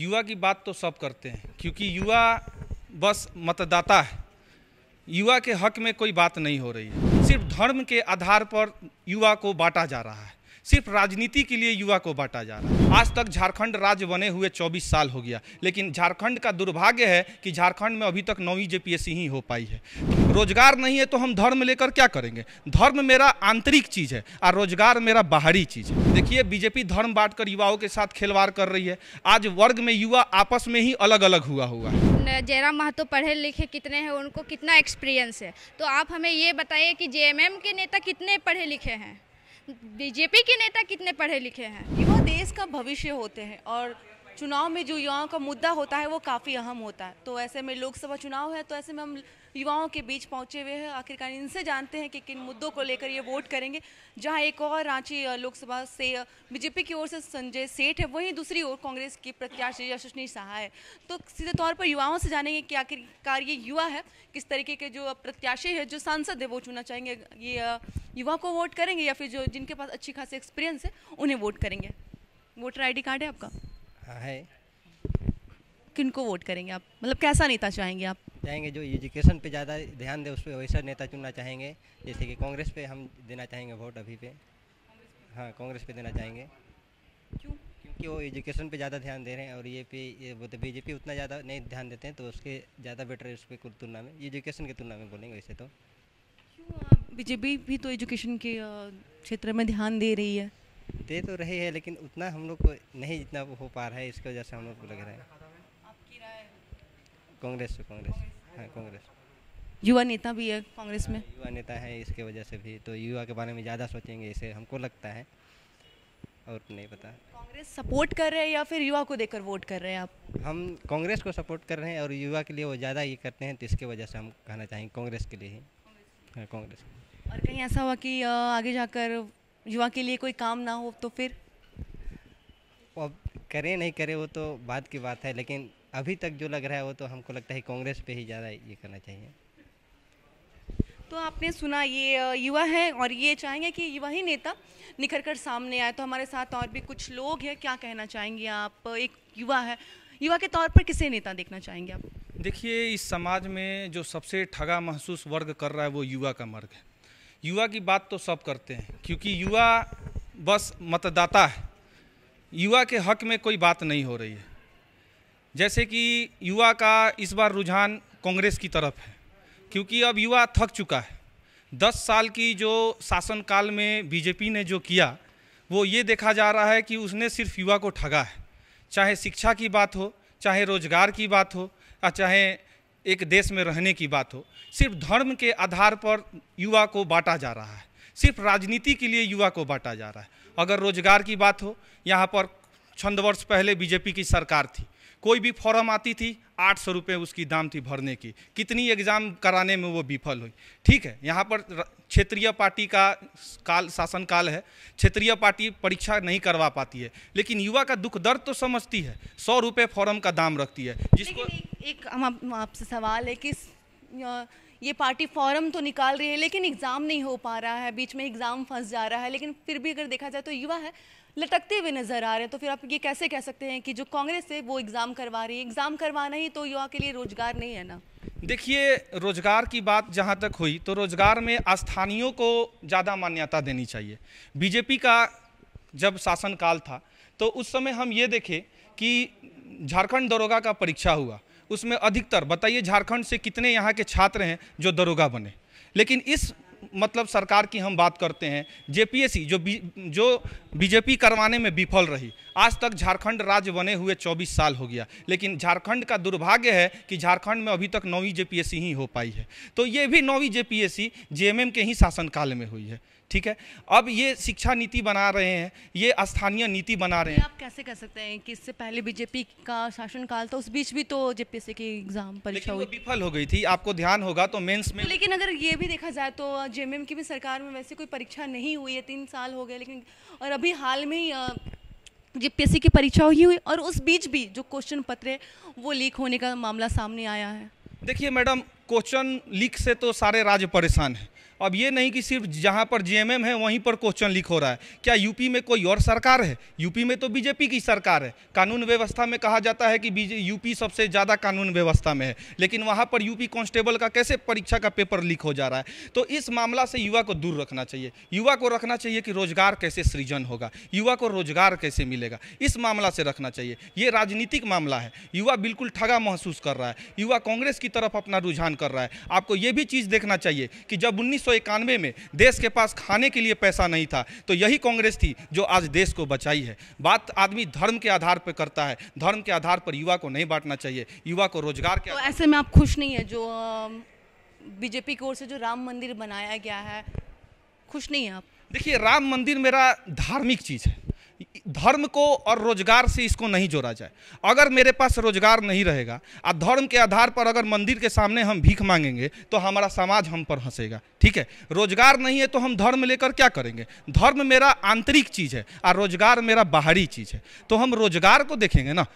युवा की बात तो सब करते हैं क्योंकि युवा बस मतदाता है युवा के हक में कोई बात नहीं हो रही है सिर्फ धर्म के आधार पर युवा को बांटा जा रहा है सिर्फ राजनीति के लिए युवा को बांटा जा रहा है आज तक झारखंड राज्य बने हुए 24 साल हो गया लेकिन झारखंड का दुर्भाग्य है कि झारखंड में अभी तक नौवीं जेपीएससी ही हो पाई है तो रोजगार नहीं है तो हम धर्म लेकर क्या करेंगे धर्म मेरा आंतरिक चीज़ है और रोजगार मेरा बाहरी चीज़ है देखिए बीजेपी धर्म बांट कर युवाओं के साथ खिलवाड़ कर रही है आज वर्ग में युवा आपस में ही अलग अलग हुआ हुआ है जयराम महतो पढ़े लिखे कितने हैं उनको कितना एक्सपीरियंस है तो आप हमें ये बताइए कि जेएमएम के नेता कितने पढ़े लिखे हैं बीजेपी के नेता कितने पढ़े लिखे हैं युवा देश का भविष्य होते हैं और चुनाव में जो युवाओं का मुद्दा होता है वो काफ़ी अहम होता है तो ऐसे में लोकसभा चुनाव है तो ऐसे में हम युवाओं के बीच पहुंचे हुए हैं आखिरकार इनसे जानते हैं कि किन मुद्दों को लेकर ये वोट करेंगे जहां एक और रांची लोकसभा से बीजेपी की ओर से संजय सेठ है वहीं दूसरी ओर कांग्रेस की प्रत्याशी यशस्वी शाह है तो सीधे तौर पर युवाओं से जानेंगे कि आखिरकार ये युवा है किस तरीके के जो प्रत्याशी है जो सांसद है वो चुनना चाहेंगे ये युवा को वोट करेंगे या फिर जो जिनके पास अच्छी खासी एक्सपीरियंस है उन्हें वोट करेंगे वोटर आई कार्ड है आपका हाँ, है किनको वोट करेंगे आप मतलब कैसा नेता चाहेंगे आप चाहेंगे जो एजुकेशन पे ज़्यादा ध्यान दे उस पर वैसा नेता चुनना चाहेंगे जैसे कि कांग्रेस पे हम देना चाहेंगे वोट अभी पे हाँ कांग्रेस पे देना चाहेंगे क्यों क्योंकि वो एजुकेशन पे ज़्यादा ध्यान दे रहे हैं और ये पे ये बोलते तो बीजेपी उतना ज़्यादा नहीं ध्यान देते हैं तो उसके ज़्यादा बेटर है उस पर तुलना में एजुकेशन की तुलना में बोलेंगे वैसे तो बीजेपी भी तो एजुकेशन के क्षेत्र में ध्यान दे रही है दे तो रही है लेकिन उतना हम लोग को नहीं जितना हो पा रहा है इसकी वजह से हम लोग को लग रहा है कांग्रेस से कांग्रेस हाँ कांग्रेस युवा नेता भी है कांग्रेस में हाँ, युवा नेता है इसके वजह से भी तो युवा के बारे में ज़्यादा सोचेंगे इसे हमको लगता है और नहीं पता कांग्रेस सपोर्ट कर रहे हैं या फिर युवा को देकर वोट कर रहे हैं आप हम कांग्रेस को सपोर्ट कर रहे हैं और युवा के लिए वो ज़्यादा ये करते हैं तो इसके वजह से हम कहना चाहेंगे कांग्रेस के लिए ही हाँ, कांग्रेस और कहीं ऐसा हुआ कि आगे जाकर युवा के लिए कोई काम ना हो तो फिर अब करे नहीं करे वो तो बाद की बात है लेकिन अभी तक जो लग रहा है वो तो हमको लगता है कांग्रेस पे ही ज़्यादा ये करना चाहिए तो आपने सुना ये युवा है और ये चाहेंगे कि युवा ही नेता निखर कर सामने आए तो हमारे साथ और भी कुछ लोग हैं क्या कहना चाहेंगे आप एक युवा है युवा के तौर पर किसे नेता देखना चाहेंगे आप देखिए इस समाज में जो सबसे ठगा महसूस वर्ग कर रहा है वो युवा का वर्ग है युवा की बात तो सब करते हैं क्योंकि युवा बस मतदाता है युवा के हक में कोई बात नहीं हो रही है जैसे कि युवा का इस बार रुझान कांग्रेस की तरफ है क्योंकि अब युवा थक चुका है दस साल की जो शासनकाल में बीजेपी ने जो किया वो ये देखा जा रहा है कि उसने सिर्फ युवा को ठगा है चाहे शिक्षा की बात हो चाहे रोजगार की बात हो या चाहे एक देश में रहने की बात हो सिर्फ धर्म के आधार पर युवा को बांटा जा रहा है सिर्फ राजनीति के लिए युवा को बांटा जा रहा है अगर रोजगार की बात हो यहाँ पर छंद वर्ष पहले बीजेपी की सरकार थी कोई भी फॉर्म आती थी आठ सौ रुपये उसकी दाम थी भरने की कितनी एग्ज़ाम कराने में वो विफल हुई ठीक है यहाँ पर क्षेत्रीय पार्टी का काल शासनकाल है क्षेत्रीय पार्टी परीक्षा नहीं करवा पाती है लेकिन युवा का दुख दर्द तो समझती है सौ रुपये फॉर्म का दाम रखती है जिसको एक हम आपसे सवाल है कि ये पार्टी फॉरम तो निकाल रही है लेकिन एग्ज़ाम नहीं हो पा रहा है बीच में एग्ज़ाम फंस जा रहा है लेकिन फिर भी अगर देखा जाए तो युवा है लटकते हुए नजर आ रहे हैं तो फिर आप ये कैसे कह सकते हैं कि जो कांग्रेस है वो एग्ज़ाम करवा रही है एग्ज़ाम करवाना ही तो युवा के लिए रोजगार नहीं है ना देखिए रोजगार की बात जहाँ तक हुई तो रोजगार में स्थानीयों को ज़्यादा मान्यता देनी चाहिए बीजेपी का जब शासनकाल था तो उस समय हम ये देखें कि झारखंड दरोगा का परीक्षा हुआ उसमें अधिकतर बताइए झारखंड से कितने यहाँ के छात्र हैं जो दरोगा बने लेकिन इस मतलब सरकार की हम बात करते हैं जेपीएससी जो बी, जो बीजेपी करवाने में विफल रही आज तक झारखंड राज्य बने हुए 24 साल हो गया लेकिन झारखंड का दुर्भाग्य है कि झारखंड में अभी तक नौवीं जेपीएससी ही हो पाई है तो ये भी नौवीं जेपीएससी जेएमएम के ही शासनकाल में हुई है ठीक है अब ये शिक्षा नीति बना रहे हैं ये स्थानीय नीति बना रहे हैं आप कैसे कह सकते हैं कि इससे पहले बीजेपी का शासनकाल तो उस बीच भी तो जेपीएससी की एग्जाम परीक्षा हुई विफल हो गई थी आपको ध्यान होगा तो मेंस में लेकिन अगर ये भी देखा जाए तो जेएमएम की भी सरकार में वैसे कोई परीक्षा नहीं हुई है तीन साल हो गए लेकिन और अभी हाल में ही जीपीएससी की परीक्षा हुई हुई और उस बीच भी जो क्वेश्चन पत्र है वो लीक होने का मामला सामने आया है देखिए मैडम क्वेश्चन लीक से तो सारे राज्य परेशान हैं अब ये नहीं कि सिर्फ जहाँ पर जेएमएम है वहीं पर क्वेश्चन लीक हो रहा है क्या यूपी में कोई और सरकार है यूपी में तो बीजेपी की सरकार है कानून व्यवस्था में कहा जाता है कि यूपी सबसे ज़्यादा कानून व्यवस्था में है लेकिन वहाँ पर यूपी कांस्टेबल का कैसे परीक्षा का पेपर लीक हो जा रहा है तो इस मामला से युवा को दूर रखना चाहिए युवा को रखना चाहिए कि रोजगार कैसे सृजन होगा युवा को रोजगार कैसे मिलेगा इस मामला से रखना चाहिए ये राजनीतिक मामला है युवा बिल्कुल ठगा महसूस कर रहा है युवा कांग्रेस की तरफ अपना रुझान परेशान कर रहा है आपको ये भी चीज़ देखना चाहिए कि जब उन्नीस में देश के पास खाने के लिए पैसा नहीं था तो यही कांग्रेस थी जो आज देश को बचाई है बात आदमी धर्म के आधार पर करता है धर्म के आधार पर युवा को नहीं बांटना चाहिए युवा को रोजगार के तो ऐसे में आप खुश नहीं है जो बीजेपी की ओर से जो राम मंदिर बनाया गया है खुश नहीं है आप देखिए राम मंदिर मेरा धार्मिक चीज़ है धर्म को और रोजगार से इसको नहीं जोड़ा जाए अगर मेरे पास रोजगार नहीं रहेगा और धर्म के आधार पर अगर मंदिर के सामने हम भीख मांगेंगे तो हमारा समाज हम पर हंसेगा ठीक है रोजगार नहीं है तो हम धर्म लेकर क्या करेंगे धर्म मेरा आंतरिक चीज़ है और रोजगार मेरा बाहरी चीज़ है तो हम रोजगार को देखेंगे ना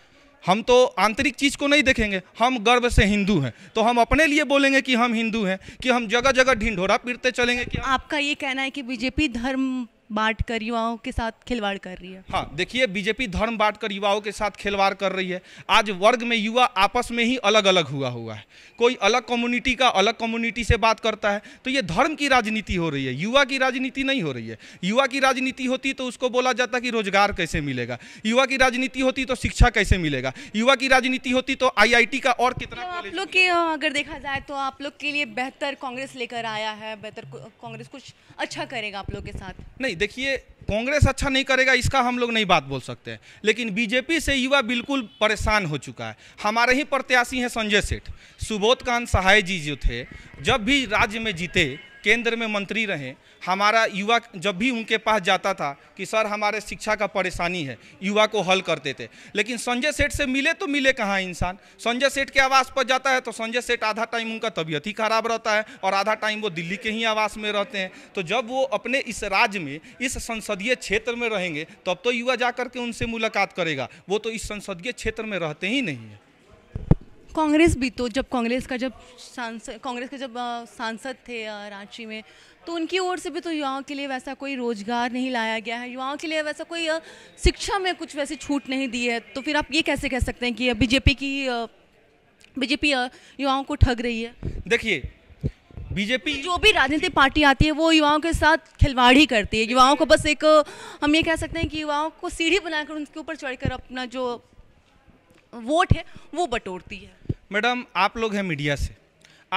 हम तो आंतरिक चीज़ को नहीं देखेंगे हम गर्व से हिंदू हैं तो हम अपने लिए बोलेंगे कि हम हिंदू हैं कि हम जगह जगह ढिंढोरा पीटते चलेंगे कि हम... आपका ये कहना है कि बीजेपी धर्म बांट कर युवाओं के साथ खिलवाड़ कर रही है हाँ देखिए बीजेपी धर्म बांट कर युवाओं के साथ खिलवाड़ कर रही है आज वर्ग में युवा आपस में ही अलग अलग हुआ हुआ है कोई अलग कम्युनिटी का अलग कम्युनिटी से बात करता है तो ये धर्म की राजनीति हो रही है युवा की राजनीति नहीं हो रही है युवा की राजनीति होती तो उसको बोला जाता कि रोजगार कैसे मिलेगा युवा की राजनीति होती तो शिक्षा कैसे मिलेगा युवा की राजनीति होती तो आई का और कितना तो आप लोग के अगर देखा जाए तो आप लोग के लिए बेहतर कांग्रेस लेकर आया है बेहतर कांग्रेस कुछ अच्छा करेगा आप लोग के साथ नहीं देखिए कांग्रेस अच्छा नहीं करेगा इसका हम लोग नहीं बात बोल सकते हैं लेकिन बीजेपी से युवा बिल्कुल परेशान हो चुका है हमारे ही प्रत्याशी हैं संजय सेठ सुबोध सहाय जी जो थे जब भी राज्य में जीते केंद्र में मंत्री रहे हमारा युवा जब भी उनके पास जाता था कि सर हमारे शिक्षा का परेशानी है युवा को हल करते थे लेकिन संजय सेठ से मिले तो मिले कहाँ इंसान संजय सेठ के आवास पर जाता है तो संजय सेठ आधा टाइम उनका तबीयत ही खराब रहता है और आधा टाइम वो दिल्ली के ही आवास में रहते हैं तो जब वो अपने इस राज्य में इस संसद संसदीय क्षेत्र में रहेंगे तब तो युवा जाकर के उनसे मुलाकात करेगा वो तो इस संसदीय क्षेत्र में रहते ही नहीं है कांग्रेस भी तो जब कांग्रेस का जब सांसद कांग्रेस के जब सांसद थे रांची में तो उनकी ओर से भी तो युवाओं के लिए वैसा कोई रोजगार नहीं लाया गया है युवाओं के लिए वैसा कोई शिक्षा में कुछ वैसी छूट नहीं दी है तो फिर आप ये कैसे कह सकते हैं कि बीजेपी की बीजेपी युवाओं को ठग रही है देखिए बीजेपी तो जो भी राजनीतिक पार्टी आती है वो युवाओं के साथ खिलवाड़ी करती है युवाओं को बस एक हम ये कह सकते हैं कि युवाओं को सीढ़ी बनाकर उनके ऊपर चढ़कर अपना जो वोट है वो बटोरती है मैडम आप लोग हैं मीडिया से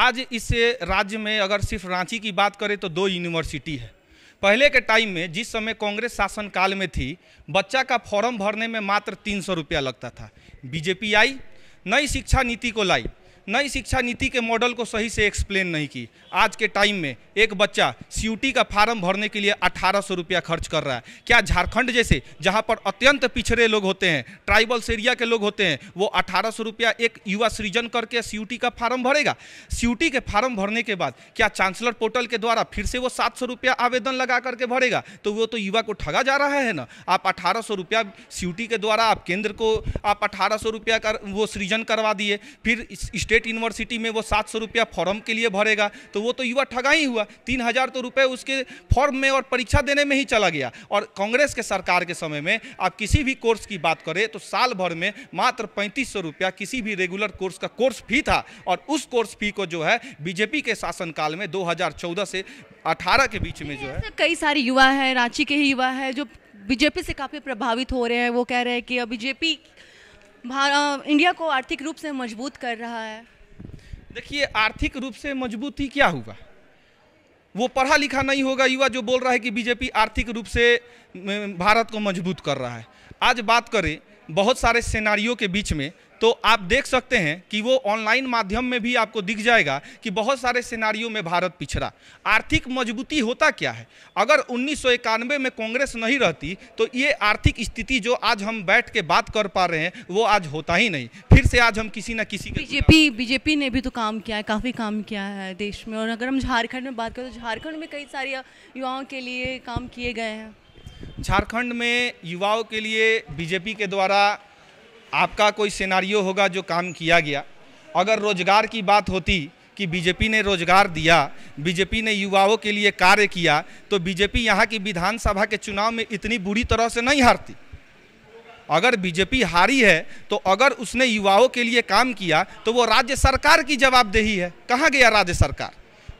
आज इस राज्य में अगर सिर्फ रांची की बात करें तो दो यूनिवर्सिटी है पहले के टाइम में जिस समय कांग्रेस शासनकाल में थी बच्चा का फॉर्म भरने में मात्र तीन सौ रुपया लगता था बीजेपी आई नई शिक्षा नीति को लाई नई शिक्षा नीति के मॉडल को सही से एक्सप्लेन नहीं की आज के टाइम में एक बच्चा सी का फार्म भरने के लिए अठारह सौ रुपया खर्च कर रहा है क्या झारखंड जैसे जहां पर अत्यंत पिछड़े लोग होते हैं ट्राइबल्स एरिया के लोग होते हैं वो अठारह सौ रुपया एक युवा सृजन करके सी का फार्म भरेगा सी के फार्म भरने के बाद क्या चांसलर पोर्टल के द्वारा फिर से वो सात सौ रुपया आवेदन लगा करके भरेगा तो वो तो युवा को ठगा जा रहा है ना आप अठारह सौ रुपया सीयूटी के द्वारा आप केंद्र को आप अठारह सौ रुपया कर वो सृजन करवा दिए फिर स्टेट यूनिवर्सिटी में वो सात सौ रुपया फॉर्म के लिए भरेगा तो वो तो युवा ठगा ही हुआ तीन हज़ार तो रुपये उसके फॉर्म में और परीक्षा देने में ही चला गया और कांग्रेस के सरकार के समय में आप किसी भी कोर्स की बात करें तो साल भर में मात्र पैंतीस सौ रुपया किसी भी रेगुलर कोर्स का कोर्स फी था और उस कोर्स फी को जो है बीजेपी के शासनकाल में दो से अठारह के बीच में जो है कई सारे युवा हैं रांची के ही युवा हैं जो बीजेपी से काफ़ी प्रभावित हो रहे हैं वो कह रहे हैं कि बीजेपी इंडिया को आर्थिक रूप से मजबूत कर रहा है देखिए आर्थिक रूप से मजबूती क्या हुआ वो पढ़ा लिखा नहीं होगा युवा जो बोल रहा है कि बीजेपी आर्थिक रूप से भारत को मजबूत कर रहा है आज बात करें बहुत सारे सेनारियों के बीच में तो आप देख सकते हैं कि वो ऑनलाइन माध्यम में भी आपको दिख जाएगा कि बहुत सारे सिनारियों में भारत पिछड़ा आर्थिक मजबूती होता क्या है अगर उन्नीस में कांग्रेस नहीं रहती तो ये आर्थिक स्थिति जो आज हम बैठ के बात कर पा रहे हैं वो आज होता ही नहीं फिर से आज हम किसी न किसी बीजेपी बीजेपी ने भी तो काम किया है काफ़ी काम किया है देश में और अगर हम झारखंड में बात करें तो झारखंड में कई सारे युवाओं के लिए काम किए गए हैं झारखंड में युवाओं के लिए बीजेपी के द्वारा आपका कोई सिनारियो होगा जो काम किया गया अगर रोज़गार की बात होती कि बीजेपी ने रोजगार दिया बीजेपी ने युवाओं के लिए कार्य किया तो बीजेपी यहाँ की विधानसभा के चुनाव में इतनी बुरी तरह से नहीं हारती अगर बीजेपी हारी है तो अगर उसने युवाओं के लिए काम किया तो वो राज्य सरकार की जवाबदेही है कहाँ गया राज्य सरकार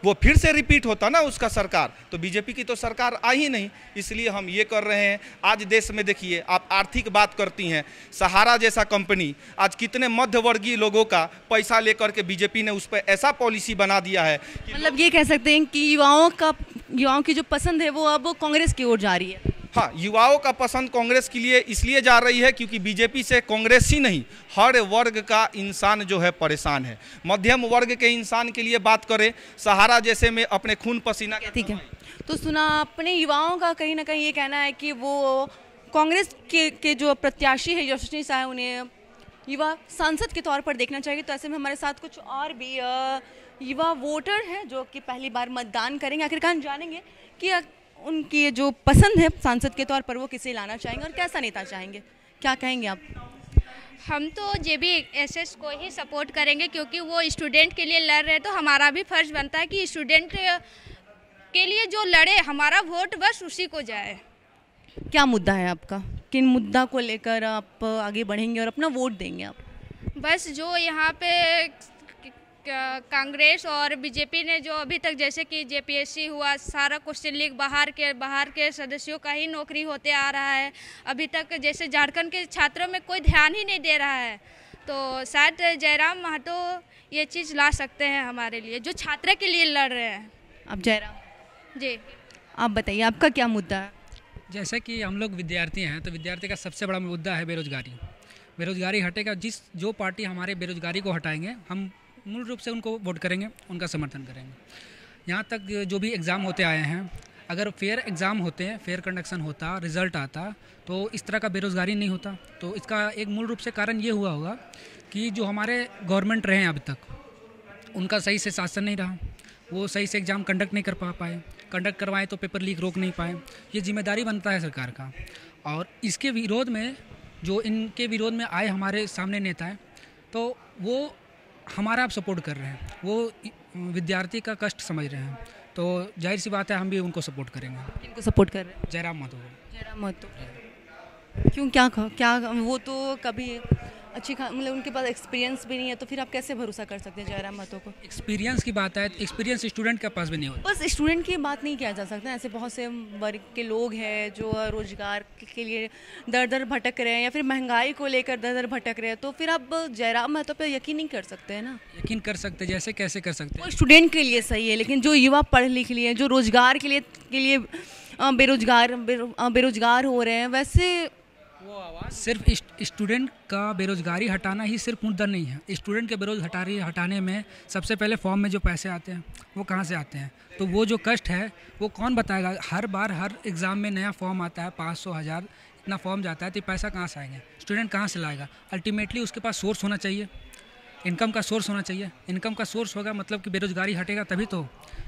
वो फिर से रिपीट होता ना उसका सरकार तो बीजेपी की तो सरकार आ ही नहीं इसलिए हम ये कर रहे हैं आज देश में देखिए आप आर्थिक बात करती हैं सहारा जैसा कंपनी आज कितने मध्यवर्गीय लोगों का पैसा लेकर के बीजेपी ने उस पर ऐसा पॉलिसी बना दिया है मतलब ये कह सकते हैं कि युवाओं का युवाओं की जो पसंद है वो अब कांग्रेस की ओर जा रही है हाँ युवाओं का पसंद कांग्रेस के लिए इसलिए जा रही है क्योंकि बीजेपी से कांग्रेस ही नहीं हर वर्ग का इंसान जो है परेशान है मध्यम वर्ग के इंसान के लिए बात करें सहारा जैसे में अपने खून पसीना ठीक है तो सुना अपने युवाओं का कहीं ना कहीं ये कहना है कि वो कांग्रेस के, के जो प्रत्याशी है यशस्वी शाह उन्हें युवा सांसद के तौर पर देखना चाहिए तो ऐसे में हमारे साथ कुछ और भी युवा वोटर हैं जो कि पहली बार मतदान करेंगे आखिरकार जानेंगे कि उनकी जो पसंद है सांसद के तौर पर वो किसे लाना चाहेंगे और कैसा नेता चाहेंगे क्या कहेंगे आप हम तो जे बी एस एस को ही सपोर्ट करेंगे क्योंकि वो स्टूडेंट के लिए लड़ रहे हैं तो हमारा भी फर्ज बनता है कि स्टूडेंट के लिए जो लड़े हमारा वोट बस उसी को जाए क्या मुद्दा है आपका किन मुद्दा को लेकर आप आगे बढ़ेंगे और अपना वोट देंगे आप बस जो यहाँ पे कांग्रेस और बीजेपी ने जो अभी तक जैसे कि जेपीएससी हुआ सारा क्वेश्चन लीग बाहर के बाहर के सदस्यों का ही नौकरी होते आ रहा है अभी तक जैसे झारखंड के छात्रों में कोई ध्यान ही नहीं दे रहा है तो शायद जयराम महतो ये चीज़ ला सकते हैं हमारे लिए जो छात्र के लिए लड़ रहे हैं अब जयराम जी आप बताइए आपका क्या मुद्दा है जैसे कि हम लोग विद्यार्थी हैं तो विद्यार्थी का सबसे बड़ा मुद्दा है बेरोजगारी बेरोजगारी हटेगा जिस जो पार्टी हमारे बेरोजगारी को हटाएंगे हम मूल रूप से उनको वोट करेंगे उनका समर्थन करेंगे यहाँ तक जो भी एग्ज़ाम होते आए हैं अगर फेयर एग्ज़ाम होते हैं फेयर कंडक्शन होता रिज़ल्ट आता तो इस तरह का बेरोज़गारी नहीं होता तो इसका एक मूल रूप से कारण ये हुआ होगा कि जो हमारे गवर्नमेंट रहे हैं अब तक उनका सही से शासन नहीं रहा वो सही से एग्ज़ाम कंडक्ट नहीं कर पा पाए कंडक्ट करवाएं तो पेपर लीक रोक नहीं पाए ये जिम्मेदारी बनता है सरकार का और इसके विरोध में जो इनके विरोध में आए हमारे सामने नेता हैं तो वो हमारा आप सपोर्ट कर रहे हैं वो विद्यार्थी का कष्ट समझ रहे हैं तो जाहिर सी बात है हम भी उनको सपोर्ट करेंगे किनको सपोर्ट कर रहे हैं जयराम महतो जयराम महतो क्यों क्या क्या वो तो कभी अच्छी खा मतलब उनके पास एक्सपीरियंस भी नहीं है तो फिर आप कैसे भरोसा कर सकते हैं जयराम महतो को एक्सपीरियंस की बात है एक्सपीरियंस तो स्टूडेंट के पास भी नहीं होता बस स्टूडेंट की बात नहीं किया जा सकता ऐसे बहुत से वर्ग के लोग हैं जो रोजगार के लिए दर दर भटक रहे हैं या फिर महंगाई को लेकर दर दर भटक रहे हैं तो फिर आप जयराम महतो पर यकीन नहीं कर सकते हैं ना यकीन कर सकते जैसे कैसे कर सकते हैं स्टूडेंट के लिए सही है लेकिन जो युवा पढ़ लिख लिए जो रोजगार के लिए के लिए बेरोजगार बेरोजगार हो रहे हैं वैसे वो आवाज़ सिर्फ स्टूडेंट का बेरोजगारी हटाना ही सिर्फ मुद्दा नहीं है स्टूडेंट के बेरोज हटा हटाने में सबसे पहले फॉर्म में जो पैसे आते हैं वो कहाँ से आते हैं तो वो जो कष्ट है वो कौन बताएगा हर बार हर एग्ज़ाम में नया फॉर्म आता है पाँच सौ हज़ार इतना फॉर्म जाता है तो पैसा कहाँ से आएंगे स्टूडेंट कहाँ से लाएगा अल्टीमेटली उसके पास सोर्स होना चाहिए इनकम का सोर्स होना चाहिए इनकम का सोर्स होगा मतलब कि बेरोजगारी हटेगा तभी तो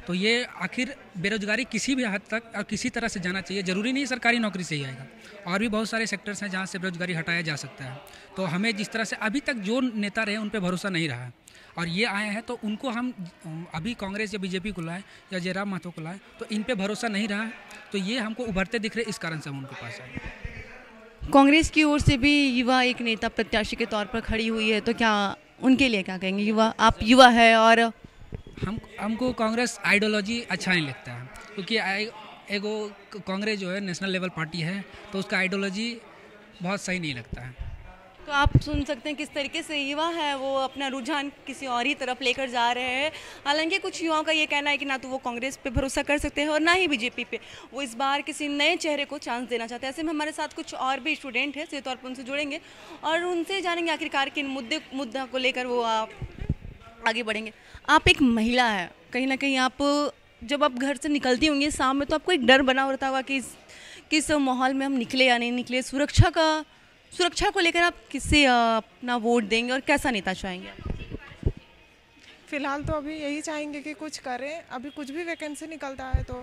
तो ये आखिर बेरोजगारी किसी भी हद तक और किसी तरह से जाना चाहिए ज़रूरी नहीं सरकारी नौकरी से ही आएगा और भी बहुत सारे सेक्टर्स हैं जहाँ से बेरोजगारी हटाया जा सकता है तो हमें जिस तरह से अभी तक जो नेता रहे उन पर भरोसा नहीं रहा और ये आए हैं तो उनको हम अभी कांग्रेस या बीजेपी को लाए या जयराम महतो को लाए तो इन पर भरोसा नहीं रहा तो ये हमको उभरते दिख रहे इस कारण से हम उनके पास आए कांग्रेस की ओर से भी युवा एक नेता प्रत्याशी के तौर पर खड़ी हुई है तो क्या उनके लिए क्या कहेंगे युवा आप युवा है और हम हमको कांग्रेस आइडियोलॉजी अच्छा नहीं लगता है क्योंकि एगो कांग्रेस जो है नेशनल लेवल पार्टी है तो उसका आइडियोलॉजी बहुत सही नहीं लगता है तो आप सुन सकते हैं किस तरीके से युवा है वो अपना रुझान किसी और ही तरफ लेकर जा रहे हैं हालांकि कुछ युवाओं का ये कहना है कि ना तो वो कांग्रेस पे भरोसा कर सकते हैं और ना ही बीजेपी पे वो इस बार किसी नए चेहरे को चांस देना चाहते हैं ऐसे में हमारे साथ कुछ और भी स्टूडेंट हैं सीधे तौर पर उनसे जुड़ेंगे और उनसे जानेंगे आखिरकार किन मुद्दे मुद्दा को लेकर वो आप आगे बढ़ेंगे आप एक महिला है कहीं ना कहीं आप जब आप घर से निकलती होंगी शाम में तो आपको एक डर बना होता होगा कि किस माहौल में हम निकले या नहीं निकले सुरक्षा का सुरक्षा को लेकर आप किससे अपना वोट देंगे और कैसा नेता चाहेंगे फिलहाल तो अभी यही चाहेंगे कि कुछ करें अभी कुछ भी वैकेंसी निकलता है तो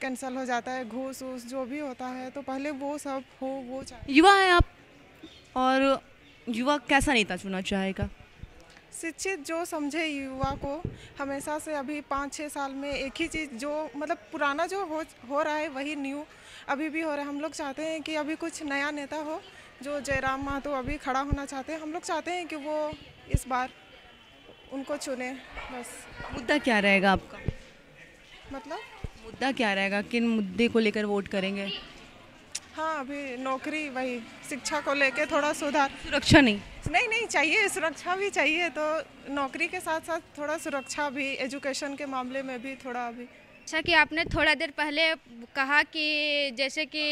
कैंसिल हो जाता है घूस वूस जो भी होता है तो पहले वो सब हो वो चाहिए युवा है आप और युवा कैसा नेता चुना चाहेगा शिक्षित जो समझे युवा को हमेशा से अभी पाँच छः साल में एक ही चीज़ जो मतलब पुराना जो हो हो रहा है वही न्यू अभी भी हो रहा है हम लोग चाहते हैं कि अभी कुछ नया नेता हो जो जयराम महतो अभी खड़ा होना चाहते हैं हम लोग चाहते हैं कि वो इस बार उनको चुने बस मुद्दा क्या रहेगा आपका मतलब मुद्दा क्या रहेगा किन मुद्दे को लेकर वोट करेंगे हाँ अभी नौकरी वही शिक्षा को लेके थोड़ा सुधार सुरक्षा नहीं नहीं नहीं चाहिए सुरक्षा भी चाहिए तो नौकरी के साथ साथ थोड़ा सुरक्षा भी एजुकेशन के मामले में भी थोड़ा अभी अच्छा कि आपने थोड़ा देर पहले कहा कि जैसे कि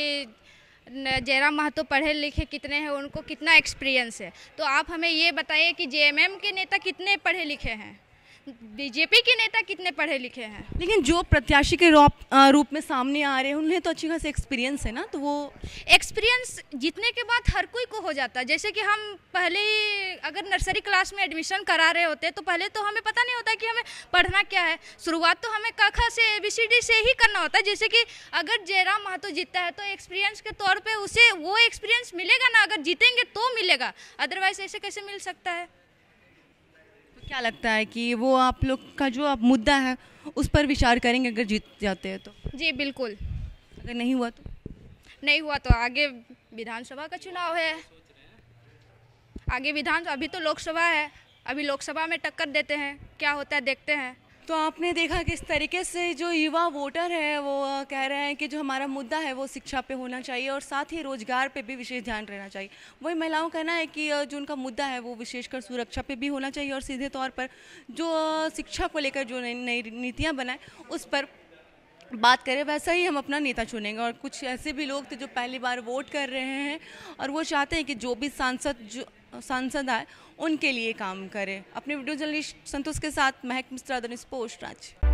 जयराम महतो पढ़े लिखे कितने हैं उनको कितना एक्सपीरियंस है तो आप हमें ये बताइए कि जेएमएम के नेता कितने पढ़े लिखे हैं बीजेपी के नेता कितने पढ़े लिखे हैं लेकिन जो प्रत्याशी के रूप रूप में सामने आ रहे हैं उन्हें तो अच्छी खासी एक्सपीरियंस है ना तो वो एक्सपीरियंस जीतने के बाद हर कोई को हो जाता है जैसे कि हम पहले ही अगर नर्सरी क्लास में एडमिशन करा रहे होते तो पहले तो हमें पता नहीं होता कि हमें पढ़ना क्या है शुरुआत तो हमें कख से ए बी सी डी से ही करना होता है जैसे कि अगर जयराम महतो जीतता है तो एक्सपीरियंस के तौर पर उसे वो एक्सपीरियंस मिलेगा ना अगर जीतेंगे तो मिलेगा अदरवाइज ऐसे कैसे मिल सकता है क्या लगता है कि वो आप लोग का जो आप मुद्दा है उस पर विचार करेंगे अगर जीत जाते हैं तो जी बिल्कुल अगर नहीं हुआ तो नहीं हुआ तो आगे विधानसभा का चुनाव है आगे विधानसभा अभी तो लोकसभा है अभी लोकसभा में टक्कर देते हैं क्या होता है देखते हैं तो आपने देखा किस तरीके से जो युवा वोटर है वो कह रहे हैं कि जो हमारा मुद्दा है वो शिक्षा पे होना चाहिए और साथ ही रोजगार पे भी विशेष ध्यान रहना चाहिए वही महिलाओं का कहना है कि जो उनका मुद्दा है वो विशेषकर सुरक्षा पे भी होना चाहिए और सीधे तौर पर जो शिक्षा को लेकर जो नई नीतियाँ बनाए उस पर बात करें वैसा ही हम अपना नेता चुनेंगे और कुछ ऐसे भी लोग थे जो पहली बार वोट कर रहे हैं और वो चाहते हैं कि जो भी सांसद जो सांसद आए उनके लिए काम करें अपने वीडियो जर्नलिस्ट संतोष के साथ महक मिश्रा दिन पोस्ट राज